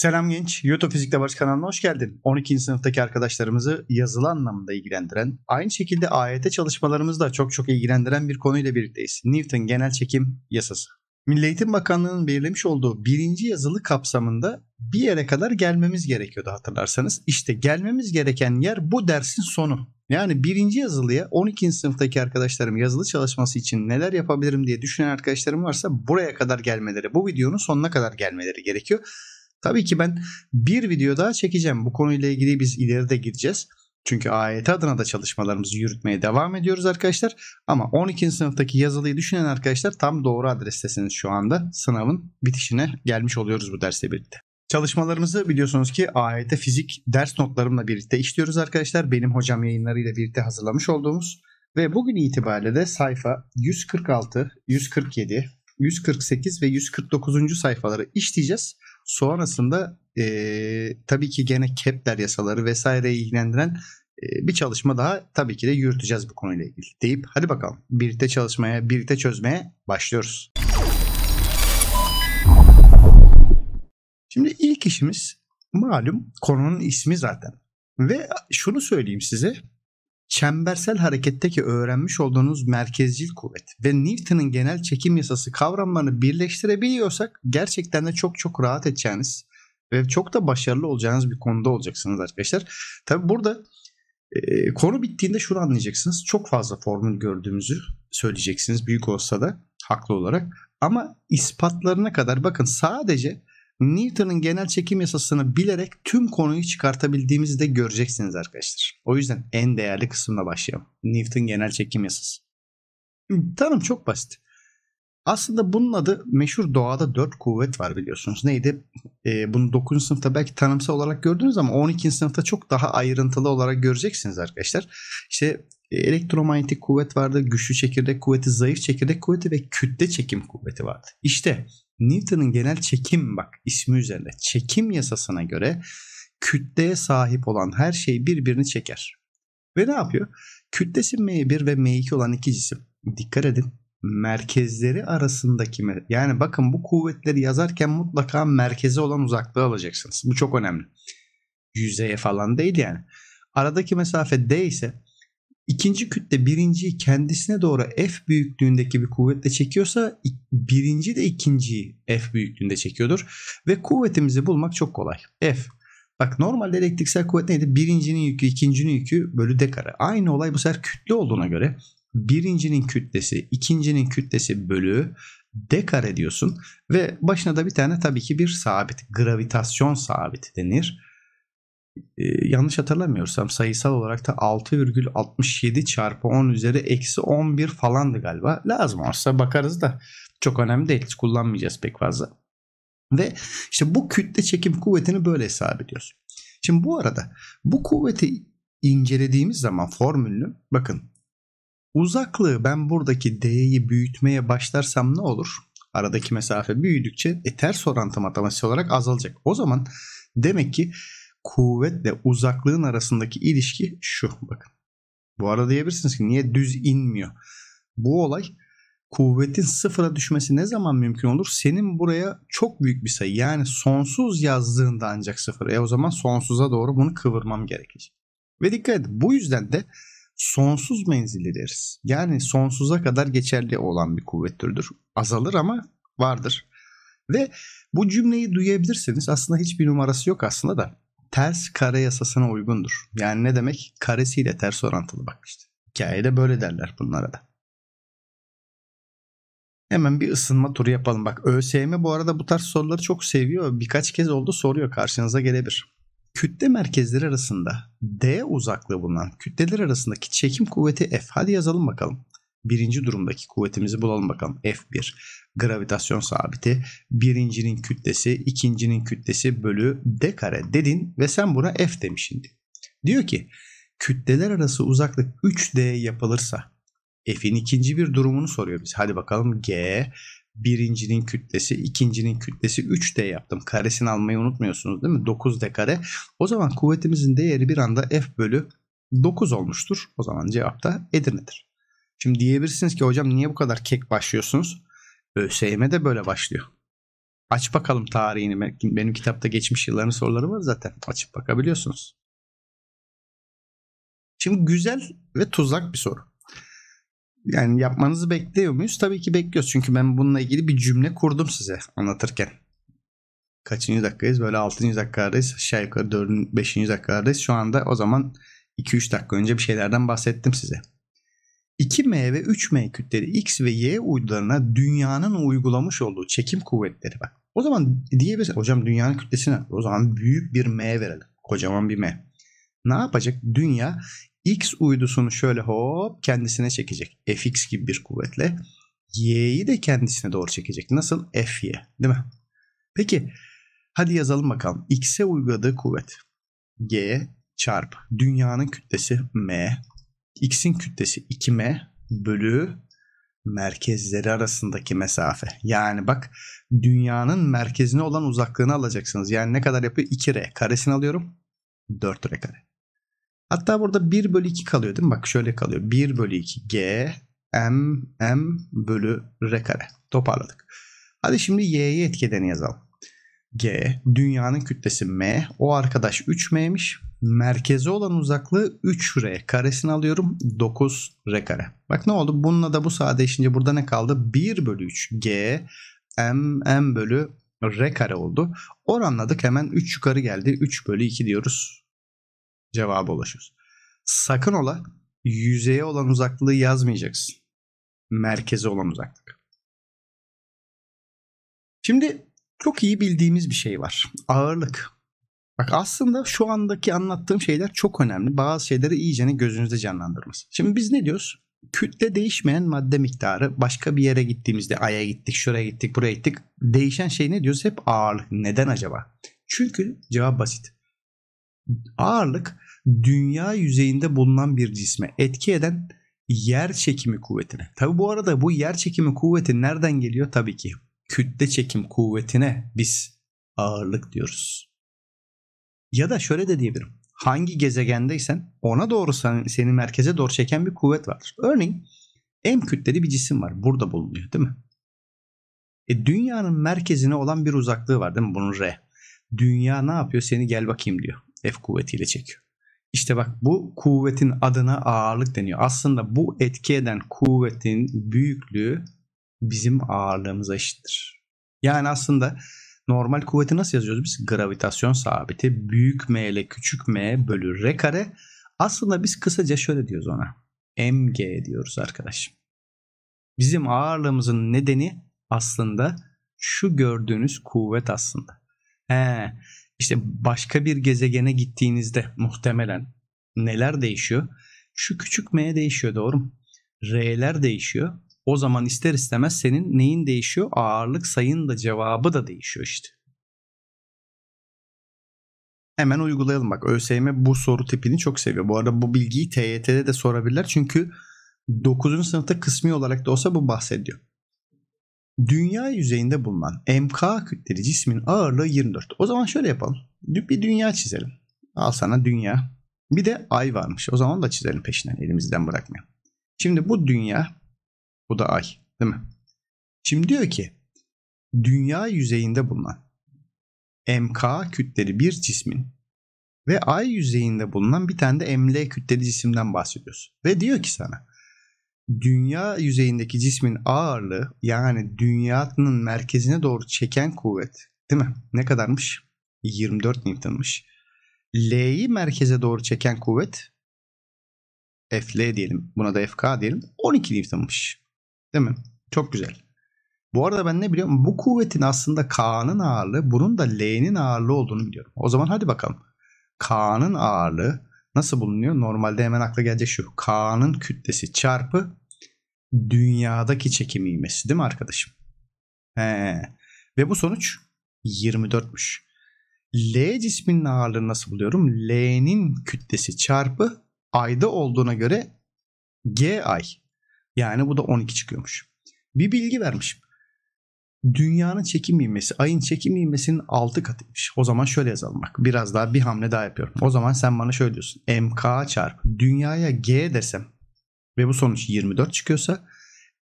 Selam Genç, YouTube Fizikte Barış kanalına hoş geldin. 12. sınıftaki arkadaşlarımızı yazılı anlamda ilgilendiren, aynı şekilde AYT çalışmalarımızı da çok çok ilgilendiren bir konuyla birlikteyiz. Newton Genel Çekim Yasası. Milli Eğitim Bakanlığı'nın belirlemiş olduğu birinci yazılı kapsamında bir yere kadar gelmemiz gerekiyordu hatırlarsanız. İşte gelmemiz gereken yer bu dersin sonu. Yani birinci yazılıya 12. sınıftaki arkadaşlarım yazılı çalışması için neler yapabilirim diye düşünen arkadaşlarım varsa buraya kadar gelmeleri, bu videonun sonuna kadar gelmeleri gerekiyor. Tabii ki ben bir video daha çekeceğim. Bu konuyla ilgili biz ileride gireceğiz. Çünkü AYT e adına da çalışmalarımızı yürütmeye devam ediyoruz arkadaşlar. Ama 12. sınıftaki yazılıyı düşünen arkadaşlar tam doğru adrestesiniz şu anda. Sınavın bitişine gelmiş oluyoruz bu derste birlikte. Çalışmalarımızı biliyorsunuz ki AYT e fizik ders notlarımla birlikte işliyoruz arkadaşlar. Benim hocam yayınlarıyla birlikte hazırlamış olduğumuz ve bugün itibariyle de sayfa 146, 147, 148 ve 149. sayfaları işleyeceğiz. Sonrasında e, tabii ki gene Kepler yasaları vesaire ilgilendiren e, bir çalışma daha tabii ki de yürüteceğiz bu konuyla ilgili deyip hadi bakalım birlikte çalışmaya, birlikte çözmeye başlıyoruz. Şimdi ilk işimiz malum konunun ismi zaten. Ve şunu söyleyeyim size çembersel hareketteki öğrenmiş olduğunuz merkezcil kuvvet ve Newton'un genel çekim yasası kavramlarını birleştirebiliyorsak gerçekten de çok çok rahat edeceğiniz ve çok da başarılı olacağınız bir konuda olacaksınız arkadaşlar. Tabi burada e, konu bittiğinde şunu anlayacaksınız. Çok fazla formül gördüğümüzü söyleyeceksiniz büyük olsa da haklı olarak. Ama ispatlarına kadar bakın sadece Newton'un genel çekim yasasını bilerek tüm konuyu çıkartabildiğimizi de göreceksiniz arkadaşlar. O yüzden en değerli kısımla başlayalım. Newton genel çekim yasası. Tanım çok basit. Aslında bunun adı meşhur doğada dört kuvvet var biliyorsunuz. Neydi? E, bunu 9. sınıfta belki tanımsal olarak gördünüz ama 12. sınıfta çok daha ayrıntılı olarak göreceksiniz arkadaşlar. İşte e, elektromanyetik kuvvet vardı, güçlü çekirdek kuvveti, zayıf çekirdek kuvveti ve kütle çekim kuvveti vardı. İşte Newton'un genel çekim bak ismi üzerinde çekim yasasına göre kütleye sahip olan her şey birbirini çeker. Ve ne yapıyor? Kütlesi M1 ve M2 olan iki cisim. Dikkat edin merkezleri arasındaki yani bakın bu kuvvetleri yazarken mutlaka merkeze olan uzaklığı alacaksınız. Bu çok önemli. Yüzeye falan değil yani. Aradaki mesafe D ise İkinci kütle birinciyi kendisine doğru F büyüklüğündeki bir kuvvetle çekiyorsa birinci de ikinciyi F büyüklüğünde çekiyordur. Ve kuvvetimizi bulmak çok kolay. F. Bak normalde elektriksel kuvvet neydi? Birincinin yükü, ikincinin yükü bölü d Aynı olay bu sefer kütle olduğuna göre birincinin kütlesi, ikincinin kütlesi bölü d kare diyorsun. Ve başına da bir tane tabii ki bir sabit. Gravitasyon sabiti denir. Ee, yanlış hatırlamıyorsam sayısal olarak da 6,67 çarpı 10 üzeri eksi 11 falandı galiba. Lazım olsa bakarız da çok önemli değil. Hiç kullanmayacağız pek fazla. Ve işte bu kütle çekim kuvvetini böyle hesap ediyoruz. Şimdi bu arada bu kuvveti incelediğimiz zaman formülünü bakın uzaklığı ben buradaki D'yi büyütmeye başlarsam ne olur? Aradaki mesafe büyüdükçe e, ters orantı matematiği olarak azalacak. O zaman demek ki kuvvetle uzaklığın arasındaki ilişki şu bakın. Bu arada diyebilirsiniz ki niye düz inmiyor? Bu olay kuvvetin sıfıra düşmesi ne zaman mümkün olur? Senin buraya çok büyük bir sayı yani sonsuz yazdığında ancak sıfır. E o zaman sonsuza doğru bunu kıvırmam gerekecek. Ve dikkat edin bu yüzden de sonsuz menzilli deriz. Yani sonsuza kadar geçerli olan bir kuvvet türüdür. Azalır ama vardır. Ve bu cümleyi duyabilirsiniz. Aslında hiçbir numarası yok aslında da ters kare yasasına uygundur. Yani ne demek? Karesiyle ters orantılı bak işte. Hikayede böyle derler bunlara da. Hemen bir ısınma turu yapalım. Bak ÖSYM bu arada bu tarz soruları çok seviyor. Birkaç kez oldu soruyor karşınıza gelebilir. Kütle merkezleri arasında D uzaklığı bulunan kütleler arasındaki çekim kuvveti F. Hadi yazalım bakalım birinci durumdaki kuvvetimizi bulalım bakalım. F1 gravitasyon sabiti birincinin kütlesi ikincinin kütlesi bölü d kare dedin ve sen buna F demişsin. Diyor ki kütleler arası uzaklık 3D yapılırsa F'in ikinci bir durumunu soruyor biz. Hadi bakalım G birincinin kütlesi, ikincinin kütlesi 3D yaptım. Karesini almayı unutmuyorsunuz değil mi? 9D kare. O zaman kuvvetimizin değeri bir anda F bölü 9 olmuştur. O zaman cevap da Edirne'dir. Şimdi diyebilirsiniz ki hocam niye bu kadar kek başlıyorsunuz? ÖSYM de böyle başlıyor. Aç bakalım tarihini. Benim kitapta geçmiş yılların soruları var zaten. Açıp bakabiliyorsunuz. Şimdi güzel ve tuzak bir soru. Yani yapmanızı bekliyor muyuz? Tabii ki bekliyoruz. Çünkü ben bununla ilgili bir cümle kurdum size anlatırken. Kaçıncı dakikayız? Böyle 6. dakikadayız. Aşağı yukarı 4. 5. dakikadayız. Şu anda o zaman 2-3 dakika önce bir şeylerden bahsettim size. 2M ve 3M kütleri X ve Y uydularına dünyanın uygulamış olduğu çekim kuvvetleri bak. O zaman diyebilirsin hocam dünyanın kütlesine o zaman büyük bir M verelim. Kocaman bir M. Ne yapacak? Dünya X uydusunu şöyle hop kendisine çekecek. Fx gibi bir kuvvetle. Y'yi de kendisine doğru çekecek. Nasıl? Fy. Değil mi? Peki hadi yazalım bakalım. X'e uyguladığı kuvvet. G çarp dünyanın kütlesi M x'in kütlesi 2m bölü merkezleri arasındaki mesafe. Yani bak dünyanın merkezine olan uzaklığını alacaksınız. Yani ne kadar yapıyor? 2r karesini alıyorum. 4r kare. Hatta burada 1 bölü 2 kalıyor değil mi? Bak şöyle kalıyor. 1 bölü 2 g m m bölü r kare. Toparladık. Hadi şimdi y'yi etkileni yazalım. G, dünyanın kütlesi M, o arkadaş 3M'miş. Merkeze olan uzaklığı 3R karesini alıyorum 9R kare. Bak ne oldu? Bununla da bu sadeleşince burada ne kaldı? 1 bölü 3 G, M, M bölü R kare oldu. Oranladık hemen 3 yukarı geldi. 3 bölü 2 diyoruz. Cevaba ulaşıyoruz. Sakın ola yüzeye olan uzaklığı yazmayacaksın. Merkeze olan uzaklık. Şimdi çok iyi bildiğimiz bir şey var. Ağırlık. Bak aslında şu andaki anlattığım şeyler çok önemli. Bazı şeyleri iyicene gözünüzde canlandırması. Şimdi biz ne diyoruz? Kütle değişmeyen madde miktarı başka bir yere gittiğimizde aya gittik, şuraya gittik, buraya gittik. Değişen şey ne diyoruz? Hep ağırlık. Neden acaba? Çünkü cevap basit. Ağırlık dünya yüzeyinde bulunan bir cisme etki eden yer çekimi kuvvetine. Tabi bu arada bu yer çekimi kuvveti nereden geliyor? Tabii ki kütle çekim kuvvetine biz ağırlık diyoruz. Ya da şöyle de diyebilirim. Hangi gezegendeysen ona doğru senin merkeze doğru çeken bir kuvvet vardır. Örneğin M kütleli bir cisim var. Burada bulunuyor değil mi? E, dünyanın merkezine olan bir uzaklığı var değil mi? Bunun R. Dünya ne yapıyor? Seni gel bakayım diyor. F kuvvetiyle çekiyor. İşte bak bu kuvvetin adına ağırlık deniyor. Aslında bu etki eden kuvvetin büyüklüğü bizim ağırlığımıza eşittir. Yani aslında normal kuvveti nasıl yazıyoruz biz? Gravitasyon sabiti büyük m ile küçük m bölü r kare. Aslında biz kısaca şöyle diyoruz ona. mg diyoruz arkadaş. Bizim ağırlığımızın nedeni aslında şu gördüğünüz kuvvet aslında. He, işte başka bir gezegene gittiğinizde muhtemelen neler değişiyor? Şu küçük m değişiyor doğru mu? R'ler değişiyor o zaman ister istemez senin neyin değişiyor? Ağırlık sayın da cevabı da değişiyor işte. Hemen uygulayalım bak. ÖSYM bu soru tipini çok seviyor. Bu arada bu bilgiyi TYT'de de sorabilirler. Çünkü 9. sınıfta kısmi olarak da olsa bu bahsediyor. Dünya yüzeyinde bulunan MK kütleri cismin ağırlığı 24. O zaman şöyle yapalım. Bir dünya çizelim. Al sana dünya. Bir de ay varmış. O zaman da çizelim peşinden elimizden bırakmayalım. Şimdi bu dünya bu da ay değil mi? Şimdi diyor ki dünya yüzeyinde bulunan MK kütleli bir cismin ve ay yüzeyinde bulunan bir tane de ML kütleli cisimden bahsediyoruz. Ve diyor ki sana dünya yüzeyindeki cismin ağırlığı yani dünyanın merkezine doğru çeken kuvvet değil mi? Ne kadarmış? 24 Newton'mış. L'yi merkeze doğru çeken kuvvet FL diyelim. Buna da FK diyelim. 12 Newton'mış. Değil mi? Çok güzel. Bu arada ben ne biliyorum? Bu kuvvetin aslında K'nın ağırlığı bunun da L'nin ağırlığı olduğunu biliyorum. O zaman hadi bakalım. K'nın ağırlığı nasıl bulunuyor? Normalde hemen akla gelecek şu. K'nın kütlesi çarpı dünyadaki çekim ivmesi değil mi arkadaşım? He. Ve bu sonuç 24'müş. L cisminin ağırlığını nasıl buluyorum? L'nin kütlesi çarpı ayda olduğuna göre G ay. Yani bu da 12 çıkıyormuş. Bir bilgi vermişim. Dünyanın çekim ivmesi, ayın çekim ivmesinin 6 katıymış. O zaman şöyle yazalım bak. Biraz daha bir hamle daha yapıyorum. O zaman sen bana şöyle diyorsun. MK çarpı dünyaya G desem ve bu sonuç 24 çıkıyorsa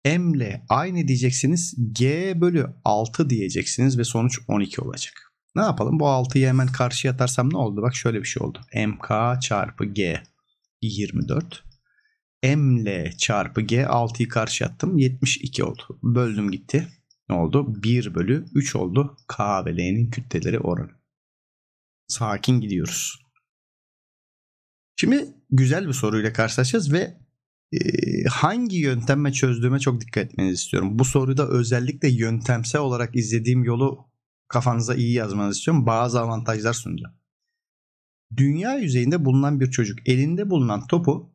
M ile aynı diyeceksiniz. G bölü 6 diyeceksiniz ve sonuç 12 olacak. Ne yapalım? Bu 6'yı hemen karşıya atarsam ne oldu? Bak şöyle bir şey oldu. MK çarpı G 24 M'le çarpı G 6'yı karşı attım. 72 oldu. Böldüm gitti. Ne oldu? 1 bölü 3 oldu. K ve L'nin kütleleri oranı. Sakin gidiyoruz. Şimdi güzel bir soruyla karşılaşacağız ve e, hangi yöntemle çözdüğüme çok dikkat etmenizi istiyorum. Bu soruda özellikle yöntemsel olarak izlediğim yolu kafanıza iyi yazmanızı istiyorum. Bazı avantajlar sunacağım. Dünya yüzeyinde bulunan bir çocuk elinde bulunan topu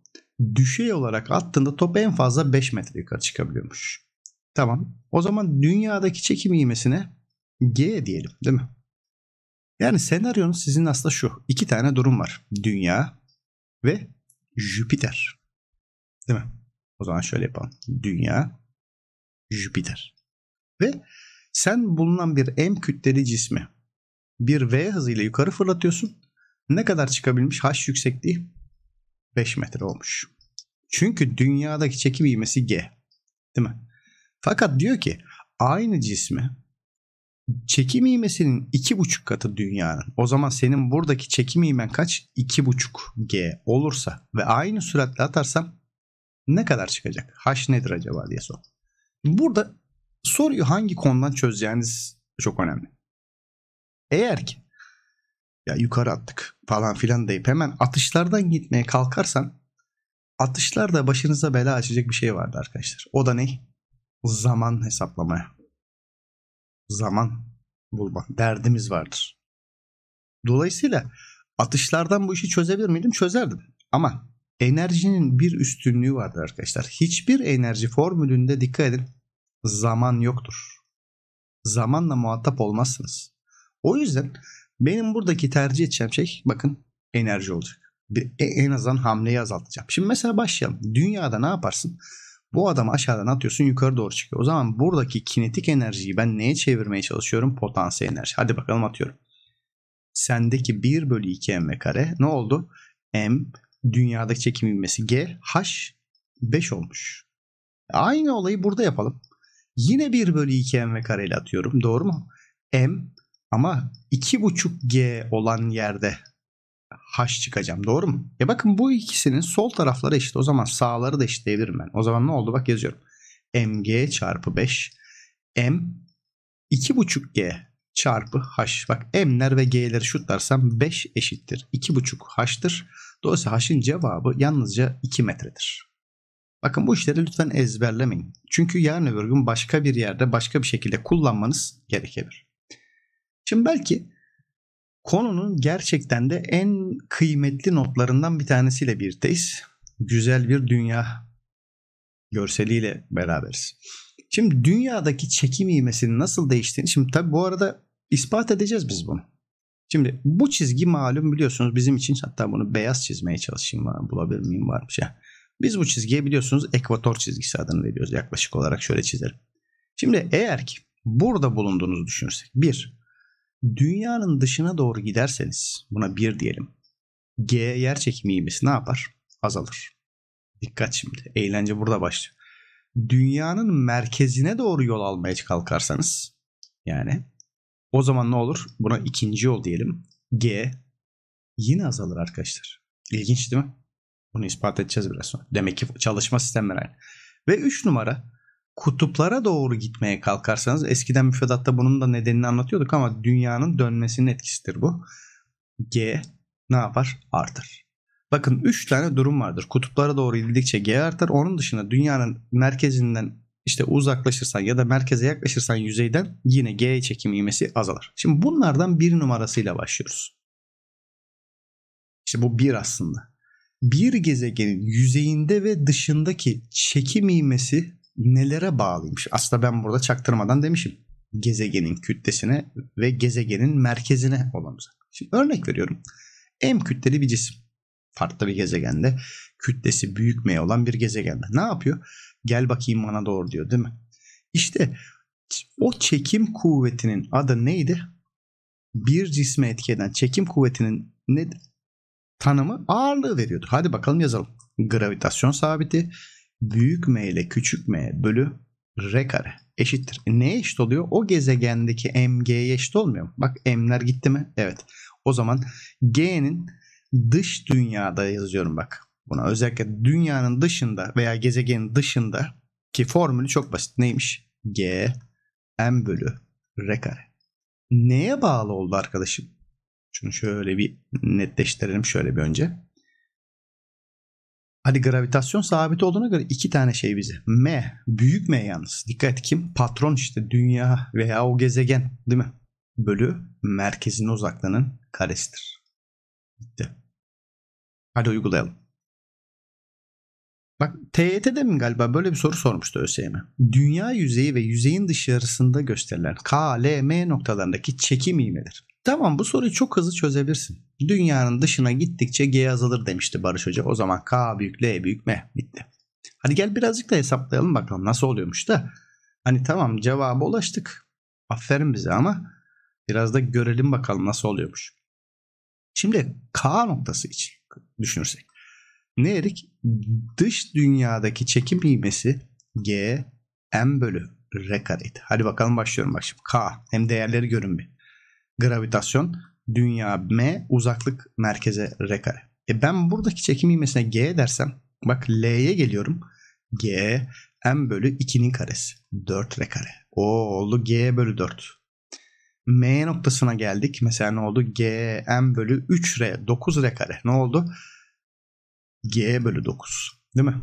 düşey olarak attığında top en fazla 5 metre yukarı çıkabiliyormuş. Tamam. O zaman dünyadaki çekim ivmesine G diyelim değil mi? Yani senaryonun sizin aslında şu. iki tane durum var. Dünya ve Jüpiter. Değil mi? O zaman şöyle yapalım. Dünya, Jüpiter. Ve sen bulunan bir M kütleli cismi bir V hızıyla yukarı fırlatıyorsun. Ne kadar çıkabilmiş H yüksekliği? 5 metre olmuş. Çünkü dünyadaki çekim ivmesi G. Değil mi? Fakat diyor ki aynı cismi çekim ivmesinin 2,5 katı dünyanın. O zaman senin buradaki çekim ivmen kaç? 2,5 G olursa ve aynı süratle atarsam ne kadar çıkacak? H nedir acaba diye sor. Burada soruyu hangi konudan çözeceğiniz çok önemli. Eğer ki ya yukarı attık falan filan deyip hemen atışlardan gitmeye kalkarsan atışlar da başınıza bela açacak bir şey vardı arkadaşlar. O da ne? Zaman hesaplamaya. Zaman bulma. Derdimiz vardır. Dolayısıyla atışlardan bu işi çözebilir miydim? Çözerdim. Ama enerjinin bir üstünlüğü vardır arkadaşlar. Hiçbir enerji formülünde dikkat edin zaman yoktur. Zamanla muhatap olmazsınız. O yüzden benim buradaki tercih edeceğim şey bakın enerji olacak. Bir, e, en azından hamleyi azaltacağım. Şimdi mesela başlayalım. Dünyada ne yaparsın? Bu adamı aşağıdan atıyorsun yukarı doğru çıkıyor. O zaman buradaki kinetik enerjiyi ben neye çevirmeye çalışıyorum? Potansiyel enerji. Hadi bakalım atıyorum. Sendeki 1 bölü 2 m kare ne oldu? M dünyadaki çekim ivmesi G H 5 olmuş. Aynı olayı burada yapalım. Yine 1 bölü 2 m kare ile atıyorum. Doğru mu? M ama 2.5G olan yerde H çıkacağım doğru mu? E bakın bu ikisinin sol tarafları eşit. O zaman sağları da eşitleyebilirim ben. O zaman ne oldu? Bak yazıyorum. mg çarpı 5 m 2.5g çarpı h. Bak m'ler ve g'leri şutlarsam 5 eşittir. 2.5 h'tır. Dolayısıyla h'in cevabı yalnızca 2 metredir. Bakın bu işleri lütfen ezberlemeyin. Çünkü yarın öbür gün başka bir yerde başka bir şekilde kullanmanız gerekebilir. Şimdi belki konunun gerçekten de en kıymetli notlarından bir tanesiyle birlikteyiz. Güzel bir dünya görseliyle beraberiz. Şimdi dünyadaki çekim ivmesinin nasıl değiştiğini şimdi tabii bu arada ispat edeceğiz biz bunu. Şimdi bu çizgi malum biliyorsunuz bizim için hatta bunu beyaz çizmeye çalışayım var, bulabilir miyim varmış ya. Biz bu çizgiye biliyorsunuz ekvator çizgisi adını veriyoruz yaklaşık olarak şöyle çizerim. Şimdi eğer ki burada bulunduğunuzu düşünürsek bir Dünyanın dışına doğru giderseniz buna bir diyelim. G yer çekimi ne yapar? Azalır. Dikkat şimdi. Eğlence burada başlıyor. Dünyanın merkezine doğru yol almaya kalkarsanız yani o zaman ne olur? Buna ikinci yol diyelim. G yine azalır arkadaşlar. İlginç değil mi? Bunu ispat edeceğiz biraz sonra. Demek ki çalışma sistemleri aynı. Ve 3 numara kutuplara doğru gitmeye kalkarsanız eskiden müfredatta bunun da nedenini anlatıyorduk ama dünyanın dönmesinin etkisidir bu. G ne yapar? Artar. Bakın 3 tane durum vardır. Kutuplara doğru gidildikçe G artar. Onun dışında dünyanın merkezinden işte uzaklaşırsan ya da merkeze yaklaşırsan yüzeyden yine G çekim ivmesi azalır. Şimdi bunlardan bir numarasıyla başlıyoruz. İşte bu bir aslında. Bir gezegenin yüzeyinde ve dışındaki çekim ivmesi nelere bağlıymış? Aslında ben burada çaktırmadan demişim. Gezegenin kütlesine ve gezegenin merkezine olan Şimdi örnek veriyorum. M kütleli bir cisim. Farklı bir gezegende kütlesi büyük M olan bir gezegende. Ne yapıyor? Gel bakayım bana doğru diyor değil mi? İşte o çekim kuvvetinin adı neydi? Bir cisme etki eden çekim kuvvetinin ne tanımı ağırlığı veriyordu. Hadi bakalım yazalım. Gravitasyon sabiti, büyük m ile küçük m bölü r kare eşittir. E neye eşit oluyor? O gezegendeki mg'ye eşit olmuyor mu? Bak m'ler gitti mi? Evet. O zaman g'nin dış dünyada yazıyorum bak. Buna özellikle dünyanın dışında veya gezegenin dışında ki formülü çok basit. Neymiş? G m bölü r kare. Neye bağlı oldu arkadaşım? Şunu şöyle bir netleştirelim şöyle bir önce. Hadi gravitasyon sabit olduğuna göre iki tane şey bize. M, büyük M yalnız. Dikkat kim? Patron işte dünya veya o gezegen değil mi? Bölü merkezin uzaklığının karesidir. Bitti. Hadi uygulayalım. Bak TYT'de mi galiba böyle bir soru sormuştu ÖSYM. Dünya yüzeyi ve yüzeyin dışarısında gösterilen KLM noktalarındaki çekim ivmedir. Tamam bu soruyu çok hızlı çözebilirsin. Dünyanın dışına gittikçe G azalır demişti Barış Hoca. O zaman K büyük L büyük M bitti. Hadi gel birazcık da hesaplayalım bakalım nasıl oluyormuş da. Hani tamam cevaba ulaştık. Aferin bize ama biraz da görelim bakalım nasıl oluyormuş. Şimdi K noktası için düşünürsek. Ne dedik? Dış dünyadaki çekim ivmesi G M bölü R kareydi. Hadi bakalım başlıyorum bak şimdi. K hem değerleri görün bir gravitasyon dünya M uzaklık merkeze R kare. E ben buradaki çekim ivmesine G dersem bak L'ye geliyorum. G M bölü 2'nin karesi. 4 R kare. O oldu G bölü 4. M noktasına geldik. Mesela ne oldu? G M bölü 3 R 9 R kare. Ne oldu? G bölü 9. Değil mi?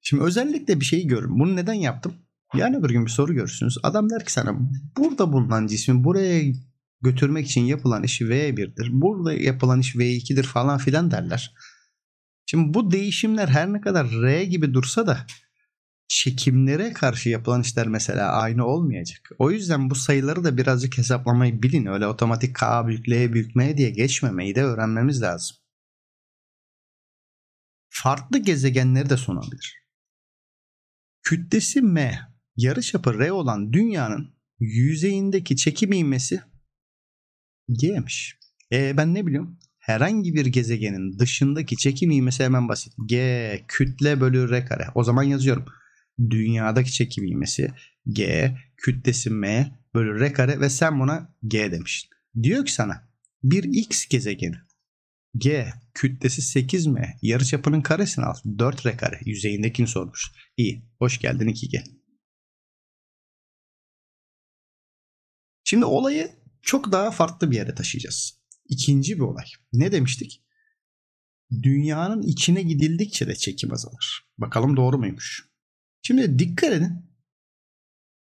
Şimdi özellikle bir şeyi görün. Bunu neden yaptım? Yani bir gün bir soru görürsünüz. Adam der ki sana burada bulunan cismin buraya götürmek için yapılan iş V1'dir. Burada yapılan iş V2'dir falan filan derler. Şimdi bu değişimler her ne kadar R gibi dursa da çekimlere karşı yapılan işler mesela aynı olmayacak. O yüzden bu sayıları da birazcık hesaplamayı bilin. Öyle otomatik K büyük L büyük M diye geçmemeyi de öğrenmemiz lazım. Farklı gezegenleri de sunabilir. Kütlesi M, yarı çapı R olan dünyanın yüzeyindeki çekim iğmesi G'miş. E, ben ne biliyorum? Herhangi bir gezegenin dışındaki çekim ivmesi hemen basit. G kütle bölü R kare. O zaman yazıyorum. Dünyadaki çekim ivmesi G kütlesi M bölü R kare ve sen buna G demiştin. Diyor ki sana bir X gezegeni G kütlesi 8 M Yarıçapının karesini al. 4 R kare. Yüzeyindekini sormuş. İyi. Hoş geldin 2G. Şimdi olayı çok daha farklı bir yere taşıyacağız. İkinci bir olay. Ne demiştik? Dünyanın içine gidildikçe de çekim azalır. Bakalım doğru muymuş? Şimdi dikkat edin.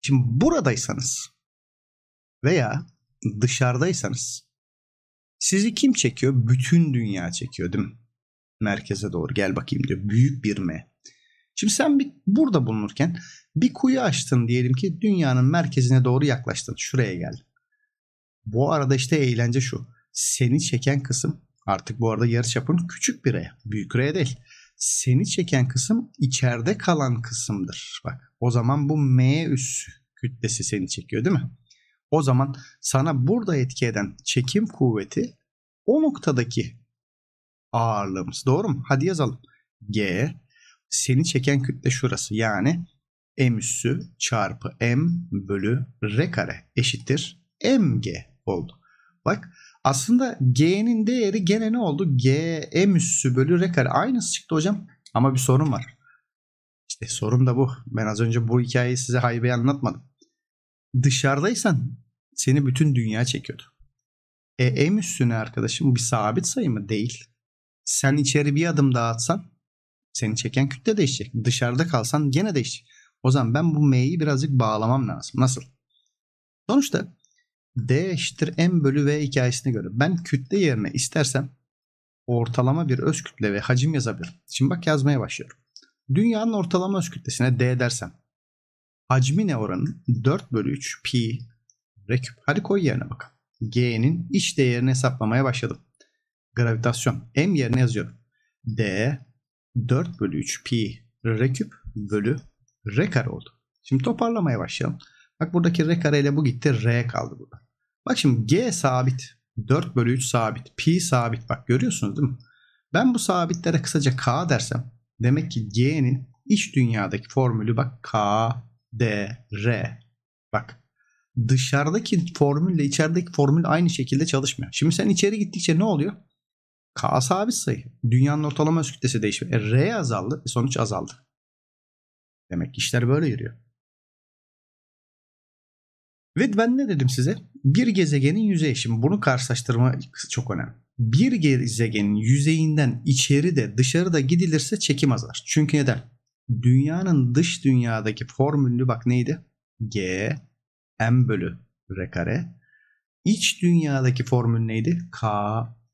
Şimdi buradaysanız veya dışarıdaysanız sizi kim çekiyor? Bütün dünya çekiyor değil mi? Merkeze doğru gel bakayım diyor. Büyük bir M. Şimdi sen bir, burada bulunurken bir kuyu açtın diyelim ki dünyanın merkezine doğru yaklaştın. Şuraya gel. Bu arada işte eğlence şu. Seni çeken kısım artık bu arada yarı çapın küçük bir R. Büyük R değil. Seni çeken kısım içeride kalan kısımdır. Bak o zaman bu M üssü kütlesi seni çekiyor değil mi? O zaman sana burada etki eden çekim kuvveti o noktadaki ağırlığımız. Doğru mu? Hadi yazalım. G seni çeken kütle şurası. Yani M üssü çarpı M bölü R kare eşittir MG oldu. Bak aslında G'nin değeri gene ne oldu? G, e M üssü bölü R kare. Aynısı çıktı hocam. Ama bir sorun var. İşte sorun da bu. Ben az önce bu hikayeyi size haybeye anlatmadım. Dışarıdaysan seni bütün dünya çekiyordu. E, e M üstüne arkadaşım bir sabit sayı mı? Değil. Sen içeri bir adım daha atsan seni çeken kütle değişecek. Dışarıda kalsan gene değişecek. O zaman ben bu M'yi birazcık bağlamam lazım. Nasıl? Sonuçta D eşittir M bölü V hikayesine göre ben kütle yerine istersem ortalama bir öz kütle ve hacim yazabilirim. Şimdi bak yazmaya başlıyorum. Dünyanın ortalama öz kütlesine D dersem hacmi ne oranın? 4 bölü 3 pi reküp. Hadi koy yerine bakalım. G'nin iç değerini hesaplamaya başladım. Gravitasyon. M yerine yazıyorum. D 4 bölü 3 pi reküp bölü R kare oldu. Şimdi toparlamaya başlayalım. Bak buradaki R kare ile bu gitti. R kaldı burada. Bak şimdi G sabit. 4 bölü 3 sabit. Pi sabit. Bak görüyorsunuz değil mi? Ben bu sabitlere kısaca K dersem demek ki G'nin iç dünyadaki formülü bak K, D, R. Bak dışarıdaki formülle içerideki formül aynı şekilde çalışmıyor. Şimdi sen içeri gittikçe ne oluyor? K sabit sayı. Dünyanın ortalama öz kütlesi değişiyor. E, R azaldı. E, sonuç azaldı. Demek ki işler böyle yürüyor. Ve ben ne dedim size? Bir gezegenin yüzeyi. Şimdi bunu karşılaştırma çok önemli. Bir gezegenin yüzeyinden içeri de dışarı da gidilirse çekim azalır. Çünkü neden? Dünyanın dış dünyadaki formülü bak neydi? G m bölü r kare. İç dünyadaki formül neydi? K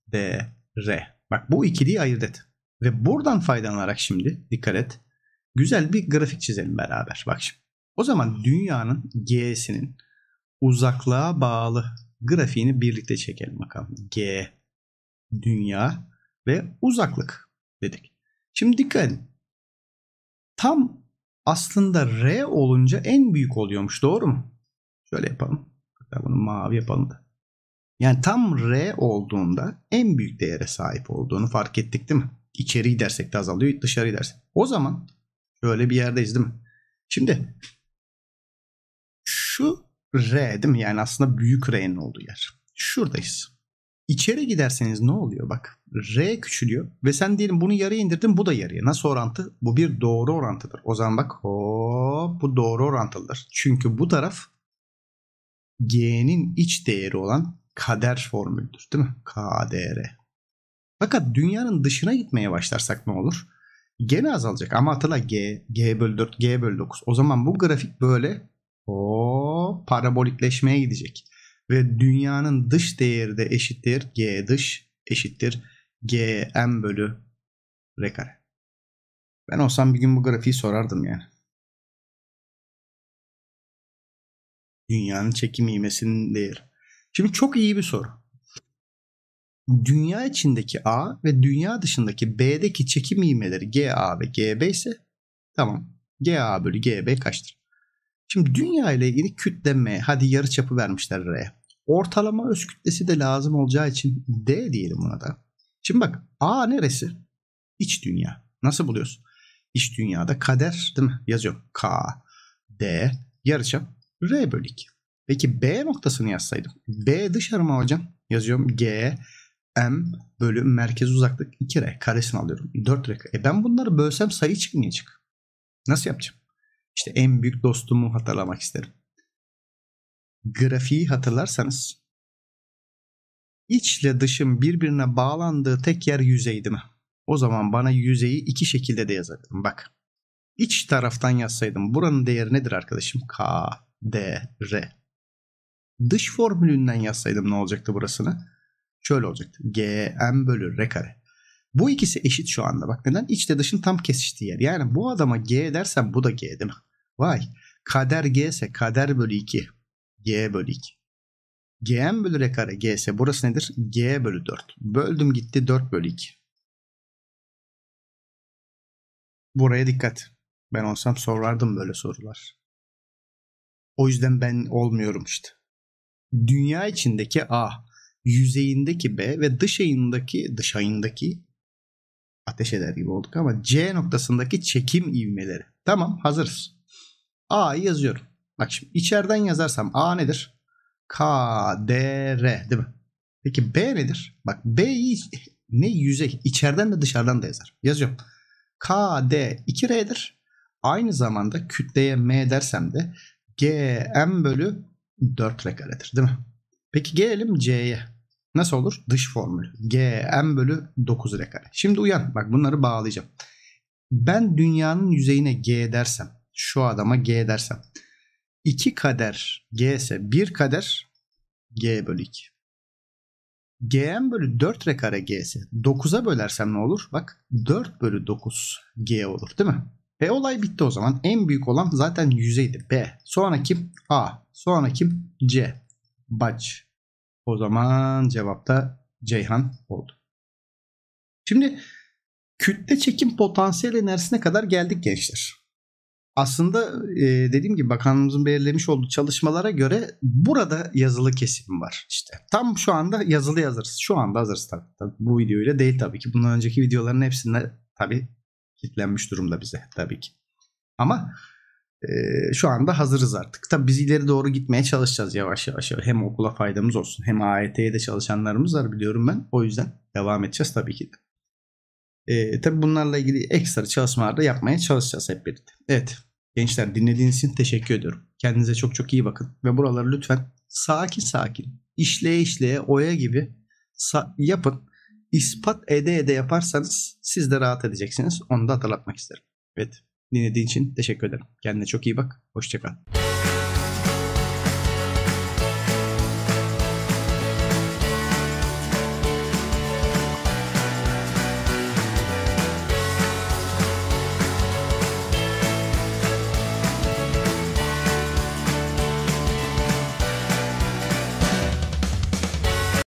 d r. Bak bu ikiliyi ayırt et. Ve buradan faydalanarak şimdi dikkat et. Güzel bir grafik çizelim beraber. Bak şimdi. O zaman dünyanın G'sinin uzaklığa bağlı grafiğini birlikte çekelim bakalım. G dünya ve uzaklık dedik. Şimdi dikkat edin. Tam aslında R olunca en büyük oluyormuş doğru mu? Şöyle yapalım. Hatta bunu mavi yapalım da. Yani tam R olduğunda en büyük değere sahip olduğunu fark ettik değil mi? İçeri gidersek de azalıyor, dışarı gidersek. O zaman şöyle bir yerdeyiz değil mi? Şimdi şu R değil mi? Yani aslında büyük R'nin olduğu yer. Şuradayız. İçeri giderseniz ne oluyor? Bak R küçülüyor ve sen diyelim bunu yarıya indirdin bu da yarıya. Nasıl orantı? Bu bir doğru orantıdır. O zaman bak hop bu doğru orantılıdır. Çünkü bu taraf G'nin iç değeri olan kader formülüdür değil mi? KDR. Fakat dünyanın dışına gitmeye başlarsak ne olur? Gene azalacak ama hatırla G, G bölü 4, G bölü 9. O zaman bu grafik böyle hop parabolikleşmeye gidecek. Ve dünyanın dış değeri de eşittir g dış eşittir gm bölü r kare. Ben olsam bir gün bu grafiği sorardım yani. Dünyanın çekim ivmesinin değeri. Şimdi çok iyi bir soru. Dünya içindeki A ve dünya dışındaki B'deki çekim ivmeleri GA ve GB ise tamam. GA bölü GB kaçtır? Şimdi dünya ile ilgili kütleme, hadi yarı çapı vermişler R'ye. Ortalama öz kütlesi de lazım olacağı için D diyelim buna da. Şimdi bak A neresi? İç dünya. Nasıl buluyorsun? İç dünyada kader değil mi? Yazıyorum. K, D, yarıçap R bölü 2. Peki B noktasını yazsaydım. B dışarı mı hocam? Yazıyorum G, M bölü merkez uzaklık 2R karesini alıyorum. 4R. E ben bunları bölsem sayı çıkmayacak. Nasıl yapacağım? İşte en büyük dostumu hatırlamak isterim. Grafiği hatırlarsanız içle dışın birbirine bağlandığı tek yer yüzeydi mi? O zaman bana yüzeyi iki şekilde de yazardım. Bak iç taraftan yazsaydım buranın değeri nedir arkadaşım? K, D, R. Dış formülünden yazsaydım ne olacaktı burasını? Şöyle olacaktı. G, M bölü R kare. Bu ikisi eşit şu anda. Bak neden? İçle dışın tam kesiştiği yer. Yani bu adama G dersen bu da G değil mi? Vay. Kader G ise kader bölü 2. G bölü 2. Gm bölü R kare G ise burası nedir? G bölü 4. Böldüm gitti 4 bölü 2. Buraya dikkat. Ben olsam sorardım böyle sorular. O yüzden ben olmuyorum işte. Dünya içindeki A, yüzeyindeki B ve dış ayındaki dış ayındaki, ateş eder gibi olduk ama C noktasındaki çekim ivmeleri. Tamam hazırız. A'yı yazıyorum. Bak şimdi içeriden yazarsam A nedir? K, D, R değil mi? Peki B nedir? Bak B'yi ne yüzey içeriden de dışarıdan da yazar. Yazıyorum. K, D, 2 R'dir. Aynı zamanda kütleye M dersem de G, M bölü 4 R karedir değil mi? Peki gelelim C'ye. Nasıl olur? Dış formül. G, M bölü 9 R kare. Şimdi uyan. Bak bunları bağlayacağım. Ben dünyanın yüzeyine G dersem şu adama G dersem. 2 kader G ise 1 kader G bölü 2. Gm bölü 4 r kare g ise 9'a bölersem ne olur? Bak 4 bölü 9 g olur değil mi? P olay bitti o zaman. En büyük olan zaten yüzeydi. B. Sonra kim? A. Sonra kim? C. Bac. O zaman cevapta Ceyhan oldu. Şimdi kütle çekim potansiyel enerjisine kadar geldik gençler aslında e, dediğim gibi bakanımızın belirlemiş olduğu çalışmalara göre burada yazılı kesim var işte. Tam şu anda yazılı yazarız. Şu anda hazırız tabii. tabii bu videoyla değil tabii ki. Bundan önceki videoların hepsinde tabii kitlenmiş durumda bize tabii ki. Ama e, şu anda hazırız artık. Tabii biz ileri doğru gitmeye çalışacağız yavaş yavaş. Hem okula faydamız olsun hem AYT'ye de çalışanlarımız var biliyorum ben. O yüzden devam edeceğiz tabii ki de. E, tabii bunlarla ilgili ekstra çalışmalar da yapmaya çalışacağız hep birlikte. Evet Gençler dinlediğiniz için teşekkür ediyorum. Kendinize çok çok iyi bakın ve buraları lütfen sakin sakin işleye işleye oya gibi yapın. İspat ede ede yaparsanız siz de rahat edeceksiniz. Onu da hatırlatmak isterim. Evet. Dinlediğin için teşekkür ederim. Kendine çok iyi bak. Hoşçakal.